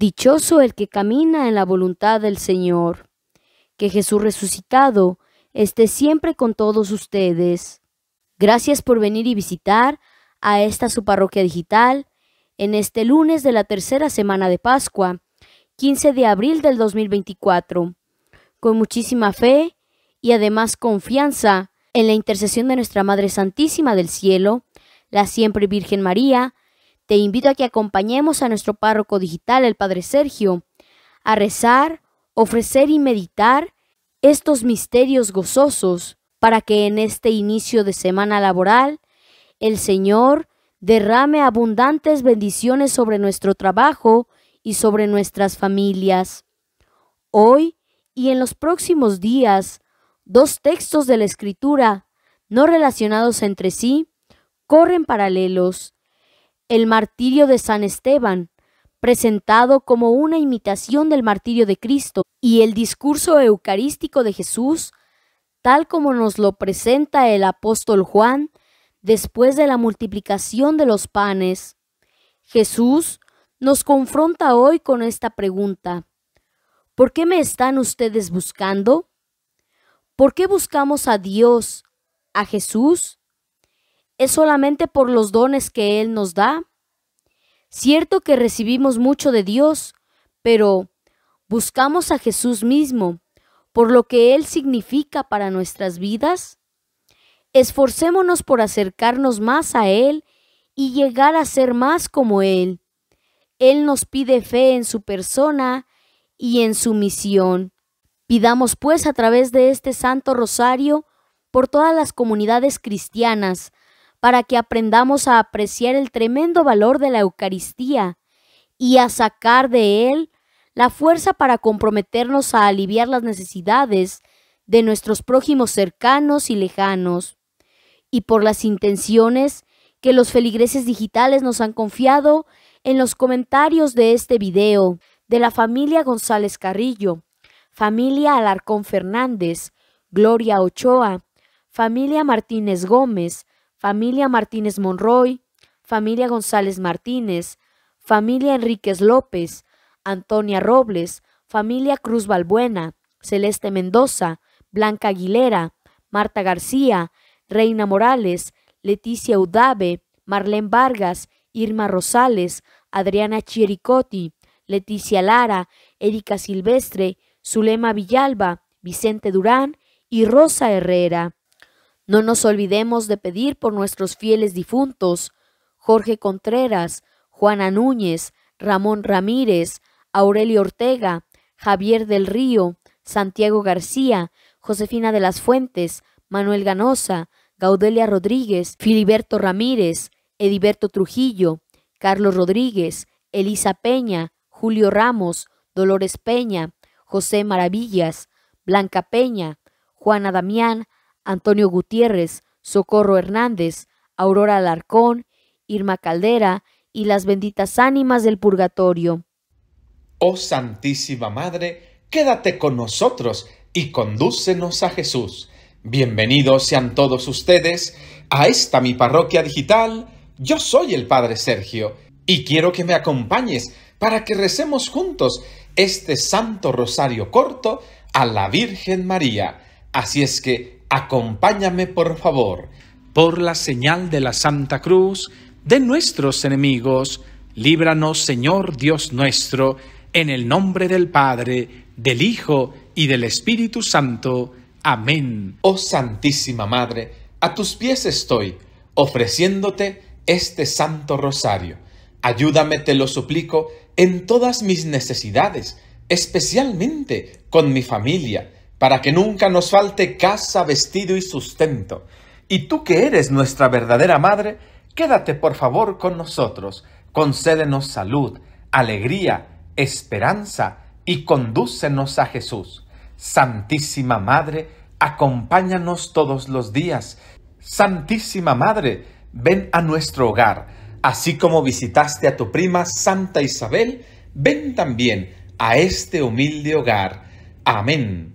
Dichoso el que camina en la voluntad del Señor. Que Jesús resucitado esté siempre con todos ustedes. Gracias por venir y visitar a esta su parroquia digital en este lunes de la tercera semana de Pascua, 15 de abril del 2024. Con muchísima fe y además confianza en la intercesión de nuestra Madre Santísima del Cielo, la siempre Virgen María, te invito a que acompañemos a nuestro párroco digital, el Padre Sergio, a rezar, ofrecer y meditar estos misterios gozosos para que en este inicio de semana laboral el Señor derrame abundantes bendiciones sobre nuestro trabajo y sobre nuestras familias. Hoy y en los próximos días, dos textos de la Escritura, no relacionados entre sí, corren paralelos el martirio de San Esteban, presentado como una imitación del martirio de Cristo, y el discurso eucarístico de Jesús, tal como nos lo presenta el apóstol Juan después de la multiplicación de los panes. Jesús nos confronta hoy con esta pregunta. ¿Por qué me están ustedes buscando? ¿Por qué buscamos a Dios, a Jesús? es solamente por los dones que Él nos da. Cierto que recibimos mucho de Dios, pero buscamos a Jesús mismo por lo que Él significa para nuestras vidas. Esforcémonos por acercarnos más a Él y llegar a ser más como Él. Él nos pide fe en su persona y en su misión. Pidamos pues a través de este Santo Rosario por todas las comunidades cristianas, para que aprendamos a apreciar el tremendo valor de la Eucaristía y a sacar de él la fuerza para comprometernos a aliviar las necesidades de nuestros prójimos cercanos y lejanos, y por las intenciones que los feligreses digitales nos han confiado en los comentarios de este video de la familia González Carrillo, familia Alarcón Fernández, Gloria Ochoa, familia Martínez Gómez, familia Martínez Monroy, familia González Martínez, familia Enríquez López, Antonia Robles, familia Cruz Balbuena, Celeste Mendoza, Blanca Aguilera, Marta García, Reina Morales, Leticia Udave, Marlene Vargas, Irma Rosales, Adriana Chiericotti, Leticia Lara, Erika Silvestre, Zulema Villalba, Vicente Durán y Rosa Herrera. No nos olvidemos de pedir por nuestros fieles difuntos, Jorge Contreras, Juana Núñez, Ramón Ramírez, Aurelio Ortega, Javier del Río, Santiago García, Josefina de las Fuentes, Manuel Ganosa, Gaudelia Rodríguez, Filiberto Ramírez, Ediberto Trujillo, Carlos Rodríguez, Elisa Peña, Julio Ramos, Dolores Peña, José Maravillas, Blanca Peña, Juana Damián, Antonio Gutiérrez, Socorro Hernández, Aurora Alarcón, Irma Caldera y las benditas ánimas del purgatorio. Oh Santísima Madre, quédate con nosotros y condúcenos a Jesús. Bienvenidos sean todos ustedes a esta mi parroquia digital. Yo soy el Padre Sergio y quiero que me acompañes para que recemos juntos este Santo Rosario corto a la Virgen María. Así es que Acompáñame, por favor, por la señal de la Santa Cruz, de nuestros enemigos, líbranos, Señor Dios nuestro, en el nombre del Padre, del Hijo y del Espíritu Santo. Amén. Oh Santísima Madre, a tus pies estoy, ofreciéndote este santo rosario. Ayúdame, te lo suplico, en todas mis necesidades, especialmente con mi familia para que nunca nos falte casa, vestido y sustento. Y tú que eres nuestra verdadera madre, quédate por favor con nosotros, concédenos salud, alegría, esperanza y condúcenos a Jesús. Santísima Madre, acompáñanos todos los días. Santísima Madre, ven a nuestro hogar. Así como visitaste a tu prima Santa Isabel, ven también a este humilde hogar. Amén.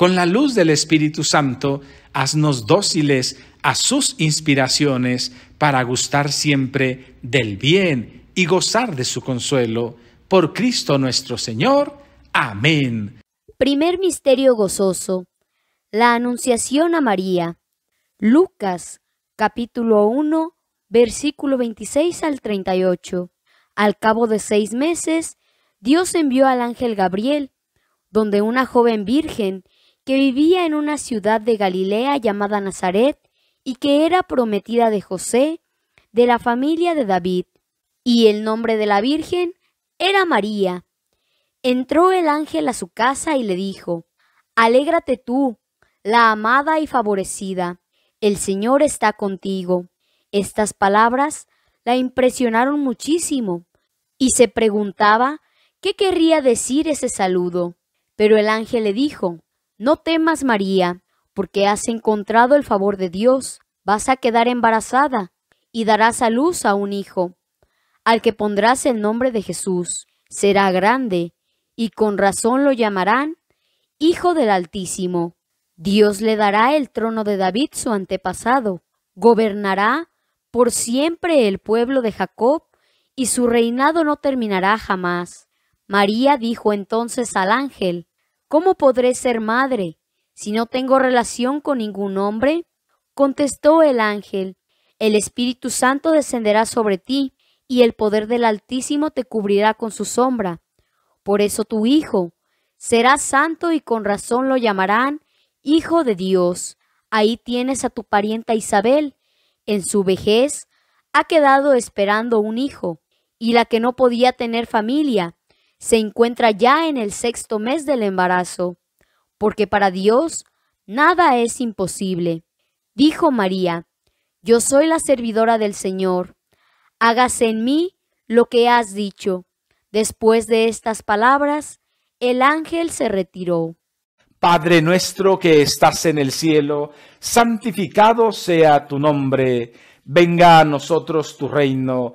con la luz del Espíritu Santo, haznos dóciles a sus inspiraciones para gustar siempre del bien y gozar de su consuelo. Por Cristo nuestro Señor. Amén. Primer Misterio Gozoso. La Anunciación a María. Lucas capítulo 1, versículo 26 al 38. Al cabo de seis meses, Dios envió al ángel Gabriel, donde una joven virgen que vivía en una ciudad de Galilea llamada Nazaret y que era prometida de José, de la familia de David, y el nombre de la Virgen era María. Entró el ángel a su casa y le dijo, Alégrate tú, la amada y favorecida, el Señor está contigo. Estas palabras la impresionaron muchísimo y se preguntaba qué querría decir ese saludo. Pero el ángel le dijo, no temas, María, porque has encontrado el favor de Dios. Vas a quedar embarazada y darás a luz a un hijo, al que pondrás el nombre de Jesús. Será grande y con razón lo llamarán Hijo del Altísimo. Dios le dará el trono de David su antepasado. Gobernará por siempre el pueblo de Jacob y su reinado no terminará jamás. María dijo entonces al ángel, ¿Cómo podré ser madre si no tengo relación con ningún hombre? Contestó el ángel, el Espíritu Santo descenderá sobre ti y el poder del Altísimo te cubrirá con su sombra. Por eso tu Hijo será santo y con razón lo llamarán Hijo de Dios. Ahí tienes a tu parienta Isabel. En su vejez ha quedado esperando un hijo, y la que no podía tener familia, se encuentra ya en el sexto mes del embarazo, porque para Dios nada es imposible. Dijo María, Yo soy la servidora del Señor, hágase en mí lo que has dicho. Después de estas palabras, el ángel se retiró. Padre nuestro que estás en el cielo, santificado sea tu nombre, venga a nosotros tu reino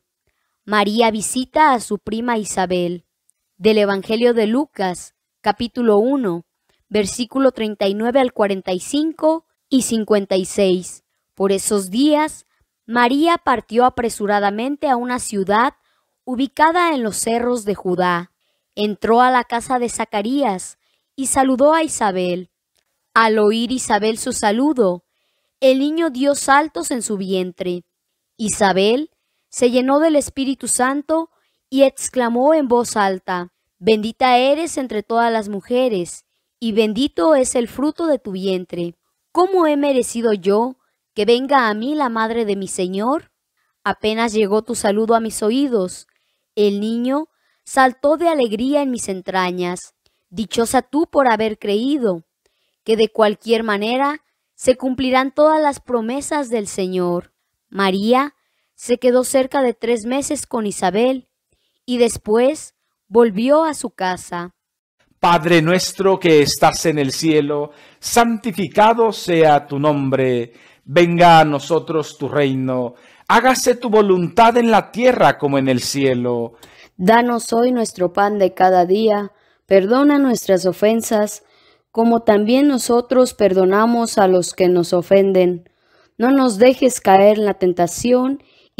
María visita a su prima Isabel. Del Evangelio de Lucas, capítulo 1, versículo 39 al 45 y 56. Por esos días, María partió apresuradamente a una ciudad ubicada en los cerros de Judá. Entró a la casa de Zacarías y saludó a Isabel. Al oír Isabel su saludo, el niño dio saltos en su vientre. Isabel se llenó del Espíritu Santo y exclamó en voz alta, Bendita eres entre todas las mujeres, y bendito es el fruto de tu vientre. ¿Cómo he merecido yo que venga a mí la madre de mi Señor? Apenas llegó tu saludo a mis oídos, el niño saltó de alegría en mis entrañas. Dichosa tú por haber creído, que de cualquier manera se cumplirán todas las promesas del Señor. María se quedó cerca de tres meses con Isabel y después volvió a su casa. Padre nuestro que estás en el cielo, santificado sea tu nombre, venga a nosotros tu reino, hágase tu voluntad en la tierra como en el cielo. Danos hoy nuestro pan de cada día, perdona nuestras ofensas, como también nosotros perdonamos a los que nos ofenden. No nos dejes caer en la tentación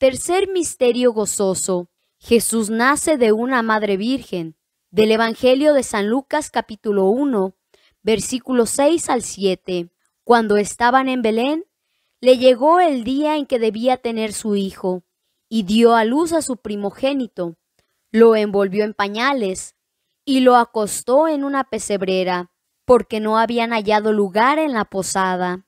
Tercer misterio gozoso. Jesús nace de una madre virgen. Del Evangelio de San Lucas capítulo 1, versículos 6 al 7. Cuando estaban en Belén, le llegó el día en que debía tener su hijo, y dio a luz a su primogénito. Lo envolvió en pañales, y lo acostó en una pesebrera, porque no habían hallado lugar en la posada.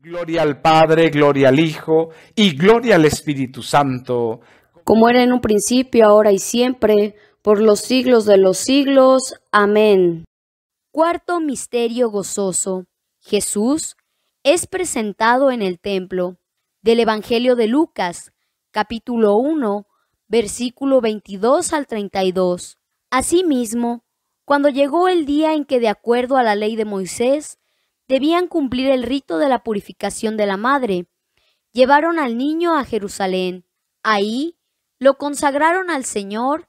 Gloria al Padre, gloria al Hijo y gloria al Espíritu Santo. Como era en un principio, ahora y siempre, por los siglos de los siglos. Amén. Cuarto misterio gozoso. Jesús es presentado en el templo. Del Evangelio de Lucas, capítulo 1, versículo 22 al 32. Asimismo, cuando llegó el día en que, de acuerdo a la ley de Moisés, debían cumplir el rito de la purificación de la madre. Llevaron al niño a Jerusalén. Ahí lo consagraron al Señor,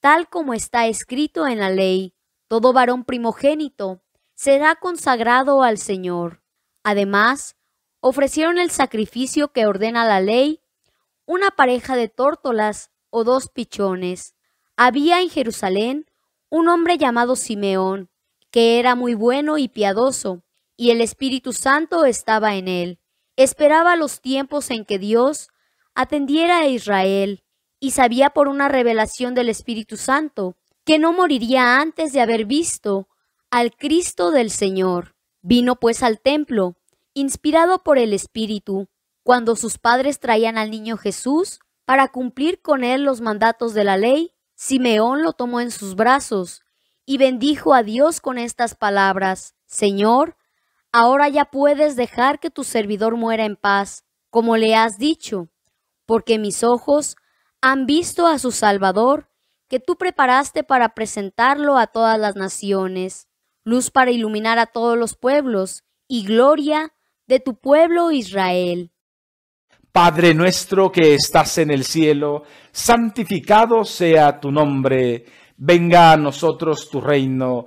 tal como está escrito en la ley. Todo varón primogénito será consagrado al Señor. Además, ofrecieron el sacrificio que ordena la ley, una pareja de tórtolas o dos pichones. Había en Jerusalén un hombre llamado Simeón, que era muy bueno y piadoso y el Espíritu Santo estaba en él. Esperaba los tiempos en que Dios atendiera a Israel y sabía por una revelación del Espíritu Santo que no moriría antes de haber visto al Cristo del Señor. Vino pues al templo, inspirado por el Espíritu, cuando sus padres traían al niño Jesús para cumplir con él los mandatos de la ley, Simeón lo tomó en sus brazos y bendijo a Dios con estas palabras, Señor, ahora ya puedes dejar que tu servidor muera en paz, como le has dicho, porque mis ojos han visto a su Salvador, que tú preparaste para presentarlo a todas las naciones, luz para iluminar a todos los pueblos y gloria de tu pueblo Israel. Padre nuestro que estás en el cielo, santificado sea tu nombre, venga a nosotros tu reino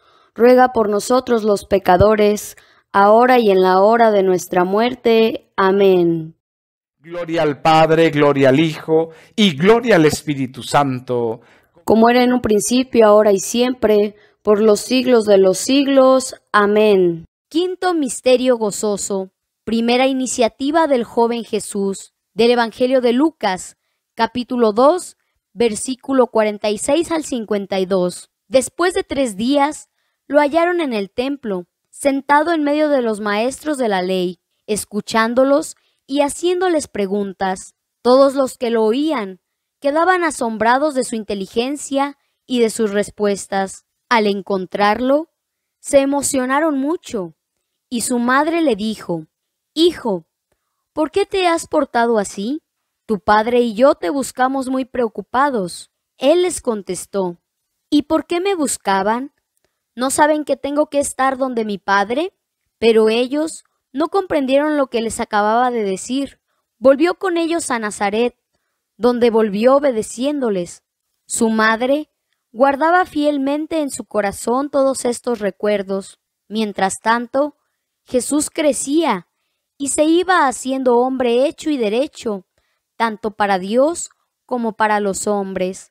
ruega por nosotros los pecadores, ahora y en la hora de nuestra muerte. Amén. Gloria al Padre, gloria al Hijo y gloria al Espíritu Santo. Como era en un principio, ahora y siempre, por los siglos de los siglos. Amén. Quinto Misterio Gozoso. Primera iniciativa del joven Jesús, del Evangelio de Lucas, capítulo 2, versículo 46 al 52. Después de tres días, lo hallaron en el templo, sentado en medio de los maestros de la ley, escuchándolos y haciéndoles preguntas. Todos los que lo oían quedaban asombrados de su inteligencia y de sus respuestas. Al encontrarlo, se emocionaron mucho, y su madre le dijo, Hijo, ¿por qué te has portado así? Tu padre y yo te buscamos muy preocupados. Él les contestó, ¿y por qué me buscaban? ¿No saben que tengo que estar donde mi padre? Pero ellos no comprendieron lo que les acababa de decir. Volvió con ellos a Nazaret, donde volvió obedeciéndoles. Su madre guardaba fielmente en su corazón todos estos recuerdos. Mientras tanto, Jesús crecía y se iba haciendo hombre hecho y derecho, tanto para Dios como para los hombres.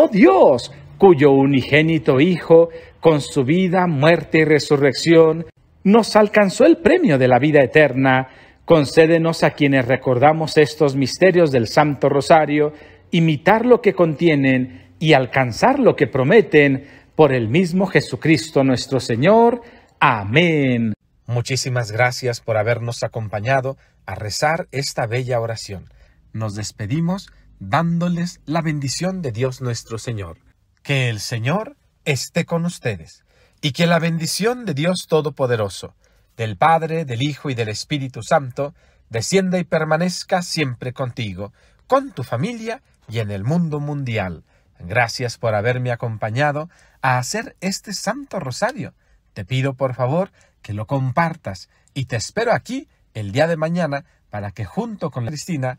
oh Dios, cuyo unigénito Hijo, con su vida, muerte y resurrección, nos alcanzó el premio de la vida eterna, concédenos a quienes recordamos estos misterios del Santo Rosario, imitar lo que contienen y alcanzar lo que prometen por el mismo Jesucristo nuestro Señor. Amén. Muchísimas gracias por habernos acompañado a rezar esta bella oración. Nos despedimos dándoles la bendición de Dios nuestro Señor. Que el Señor esté con ustedes, y que la bendición de Dios Todopoderoso, del Padre, del Hijo y del Espíritu Santo, descienda y permanezca siempre contigo, con tu familia y en el mundo mundial. Gracias por haberme acompañado a hacer este Santo Rosario. Te pido por favor que lo compartas y te espero aquí el día de mañana para que junto con Cristina